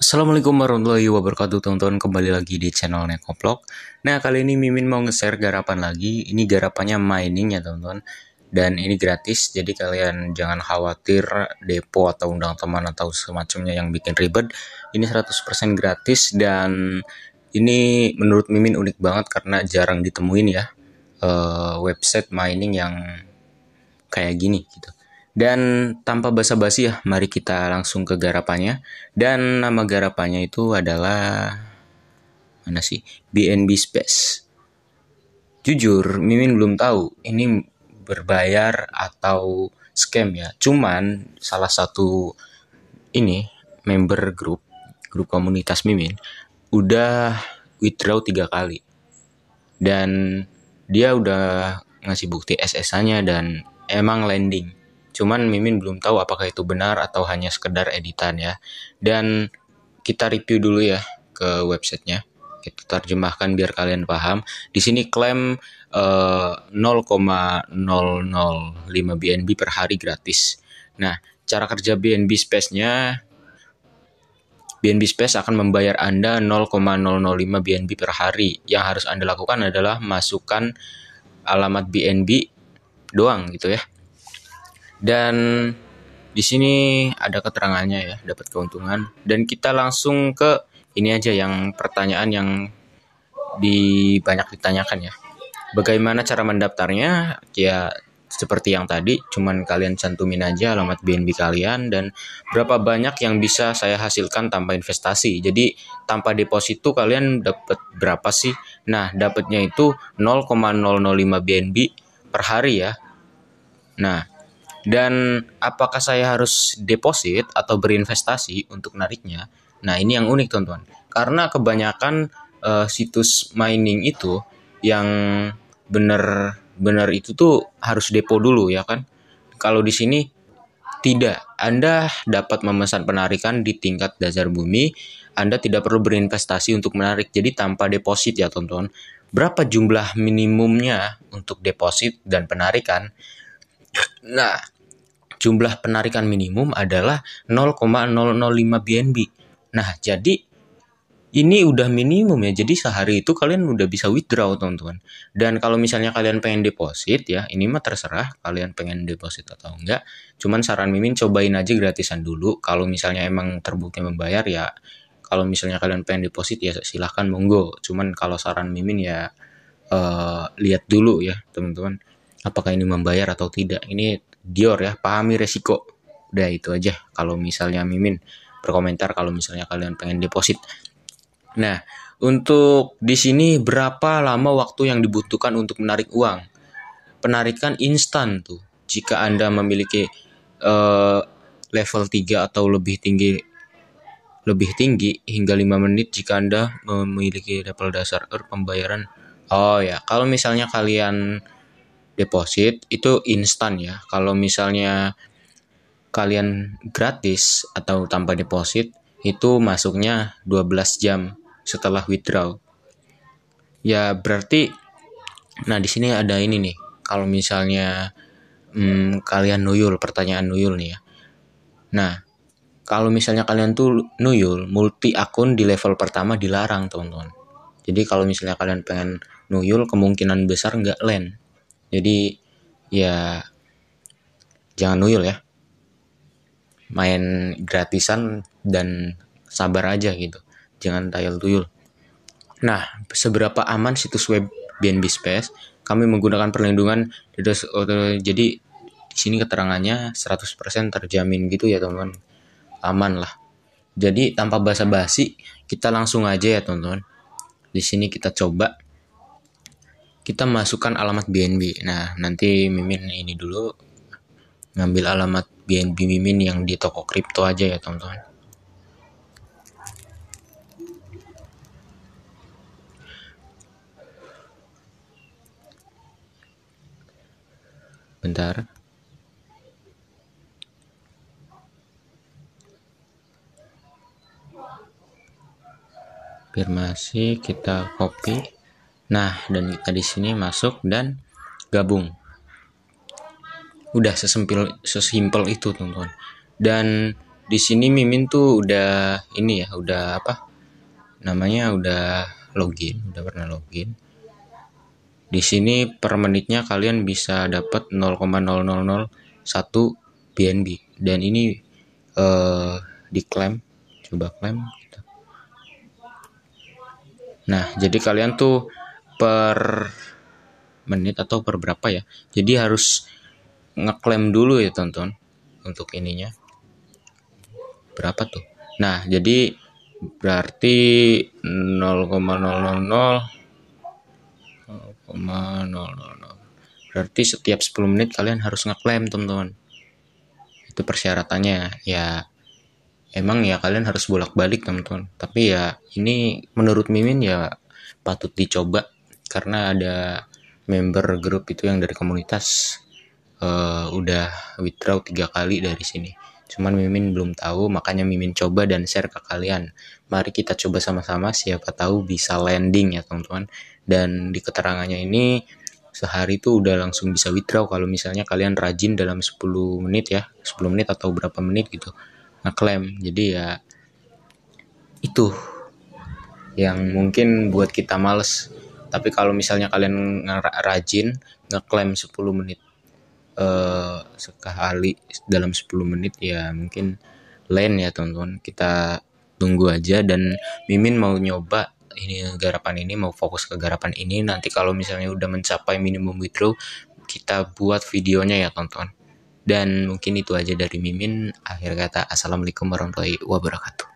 Assalamualaikum warahmatullahi wabarakatuh teman-teman kembali lagi di channel Nekoplog Nah kali ini Mimin mau nge-share garapan lagi Ini garapannya mining ya teman-teman Dan ini gratis jadi kalian jangan khawatir depo atau undang teman atau semacamnya yang bikin ribet Ini 100% gratis dan ini menurut Mimin unik banget karena jarang ditemuin ya uh, Website mining yang kayak gini gitu dan tanpa basa-basi ya, mari kita langsung ke garapannya. Dan nama garapannya itu adalah mana sih? BNB Space. Jujur, Mimin belum tahu ini berbayar atau scam ya. Cuman salah satu ini member grup grup komunitas Mimin udah withdraw tiga kali. Dan dia udah ngasih bukti SS-nya dan emang landing Cuman Mimin belum tahu apakah itu benar atau hanya sekedar editan ya. Dan kita review dulu ya ke websitenya. Kita terjemahkan biar kalian paham. Di sini klaim eh, 0,005 BNB per hari gratis. Nah, cara kerja BNB Space-nya BNB Space akan membayar Anda 0,005 BNB per hari. Yang harus Anda lakukan adalah masukkan alamat BNB doang gitu ya. Dan di sini ada keterangannya ya, dapat keuntungan. Dan kita langsung ke ini aja yang pertanyaan yang di banyak ditanyakan ya. Bagaimana cara mendaftarnya? Ya seperti yang tadi, cuman kalian cantumin aja alamat BNB kalian dan berapa banyak yang bisa saya hasilkan tanpa investasi. Jadi tanpa deposito kalian dapat berapa sih? Nah, dapatnya itu 0,005 BNB per hari ya. Nah, dan apakah saya harus deposit atau berinvestasi untuk nariknya? Nah, ini yang unik, teman-teman. Karena kebanyakan uh, situs mining itu yang benar-benar itu tuh harus depo dulu ya kan. Kalau di sini tidak, Anda dapat memesan penarikan di tingkat dasar bumi, Anda tidak perlu berinvestasi untuk menarik. Jadi tanpa deposit ya, teman-teman. Berapa jumlah minimumnya untuk deposit dan penarikan? Nah, jumlah penarikan minimum adalah 0,005 BNB. Nah, jadi ini udah minimum ya. Jadi sehari itu kalian udah bisa withdraw, teman-teman. Dan kalau misalnya kalian pengen deposit ya, ini mah terserah kalian pengen deposit atau enggak. Cuman saran Mimin cobain aja gratisan dulu. Kalau misalnya emang terbukti membayar ya kalau misalnya kalian pengen deposit ya silahkan monggo. Cuman kalau saran Mimin ya uh, lihat dulu ya, teman-teman apakah ini membayar atau tidak ini Dior ya pahami resiko udah itu aja kalau misalnya Mimin berkomentar kalau misalnya kalian pengen deposit nah untuk di sini berapa lama waktu yang dibutuhkan untuk menarik uang penarikan instan tuh jika Anda memiliki uh, level 3 atau lebih tinggi lebih tinggi hingga 5 menit jika Anda memiliki level dasar er, pembayaran. Oh ya, kalau misalnya kalian deposit itu instan ya. Kalau misalnya kalian gratis atau tanpa deposit itu masuknya 12 jam setelah withdraw. Ya berarti nah di sini ada ini nih. Kalau misalnya hmm, kalian nuyul pertanyaan nuyul nih ya. Nah, kalau misalnya kalian tuh nuyul multi akun di level pertama dilarang, teman-teman. Jadi kalau misalnya kalian pengen nuyul kemungkinan besar nggak land jadi ya jangan nuyul ya. Main gratisan dan sabar aja gitu. Jangan tayul tuyul. Nah, seberapa aman situs web BNB Space? Kami menggunakan perlindungan DDoS jadi di sini keterangannya 100% terjamin gitu ya, teman-teman. Aman lah. Jadi tanpa basa-basi, kita langsung aja ya, teman-teman. Di sini kita coba kita masukkan alamat BNB. Nah, nanti Mimin ini dulu ngambil alamat BNB Mimin yang di toko kripto aja ya, teman-teman. Bentar. firmasi kita copy. Nah, dan kita di sini masuk dan gabung. Udah sesimpel sesimpel itu, teman-teman. Dan di sini Mimin tuh udah ini ya, udah apa? Namanya udah login, udah pernah login. Di sini per menitnya kalian bisa dapat 0,0001 BNB dan ini eh diklaim. Coba klaim. Nah, jadi kalian tuh per menit atau per berapa ya. Jadi harus ngeklaim dulu ya tonton untuk ininya. Berapa tuh? Nah, jadi berarti 0,000 0,000 berarti setiap 10 menit kalian harus ngeklaim teman-teman itu persyaratannya ya emang ya kalian harus bolak-balik teman-teman tapi ya ini menurut Mimin ya patut dicoba karena ada member grup itu yang dari komunitas uh, udah withdraw tiga kali dari sini cuman Mimin belum tahu makanya Mimin coba dan share ke kalian mari kita coba sama-sama siapa tahu bisa landing ya teman-teman dan di keterangannya ini sehari itu udah langsung bisa withdraw kalau misalnya kalian rajin dalam 10 menit ya 10 menit atau berapa menit gitu ngeklaim jadi ya itu yang mungkin buat kita males tapi kalau misalnya kalian rajin ngeklaim 10 menit eh, sekali dalam 10 menit ya mungkin lain ya teman-teman kita tunggu aja dan Mimin mau nyoba ini garapan ini mau fokus ke garapan ini nanti kalau misalnya udah mencapai minimum withdraw kita buat videonya ya teman-teman dan mungkin itu aja dari Mimin akhir kata assalamualaikum warahmatullahi wabarakatuh